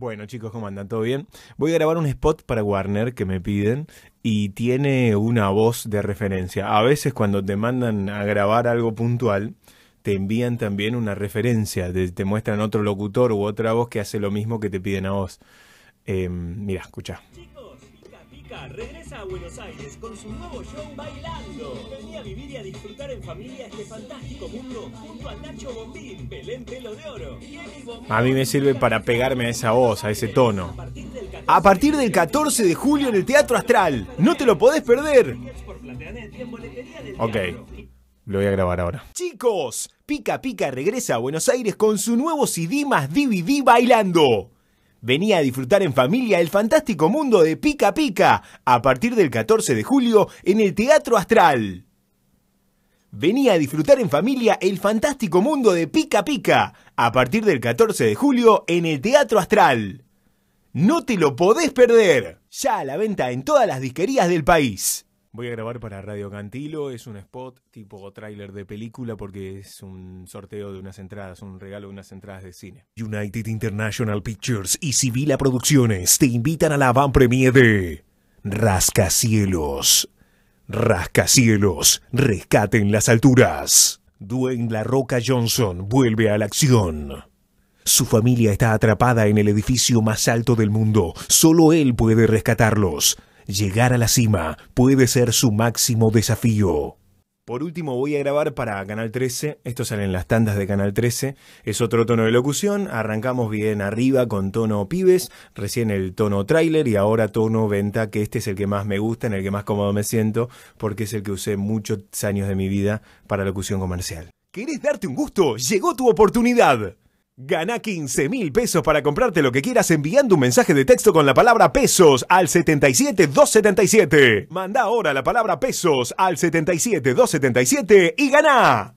Bueno, chicos, ¿cómo andan? ¿Todo bien? Voy a grabar un spot para Warner que me piden y tiene una voz de referencia. A veces cuando te mandan a grabar algo puntual, te envían también una referencia, te, muestran otro locutor u otra voz que hace lo mismo que te piden a vos. Em, mira, escucha regresa a Buenos Aires con su nuevo show Bailando. Venía a vivir y a disfrutar en familia este fantástico mundo junto a Nacho Bombín, Belén Pelo de Oro. A mí me sirve para pegarme a esa voz, a ese tono. A partir del 14 de julio en el Teatro Astral. No te lo podés perder. Ok. Lo voy a grabar ahora. Chicos, Pica Pica regresa a Buenos Aires con su nuevo CD más DVD bailando. Venía a disfrutar en familia el fantástico mundo de Pica Pica a partir del 14 de julio en el Teatro Astral. Venía a disfrutar en familia el fantástico mundo de Pica Pica a partir del 14 de julio en el Teatro Astral. No te lo podés perder. Ya a la venta en todas las disquerías del país. Voy a grabar para Radio Cantilo, es un spot tipo tráiler de película porque es un sorteo de unas entradas, un regalo de unas entradas de cine. United International Pictures y Civila Producciones te invitan a la van premiere de Rascacielos. Rascacielos, rescaten las alturas. Dwayne La Roca Johnson vuelve a la acción. Su familia está atrapada en el edificio más alto del mundo. Solo él puede rescatarlos llegar a la cima puede ser su máximo desafío. Por último voy a grabar para Canal 13, esto sale en las tandas de Canal 13, es otro tono de locución, arrancamos bien arriba con tono pibes, recién el tono trailer y ahora tono venta, que este es el que más me gusta, en el que más cómodo me siento, porque es el que usé muchos años de mi vida para locución comercial. ¿Querés darte un gusto? Llegó tu oportunidad. Gana 15 mil pesos para comprarte lo que quieras enviando un mensaje de texto con la palabra pesos al 77277. Manda ahora la palabra pesos al 77277 y gana.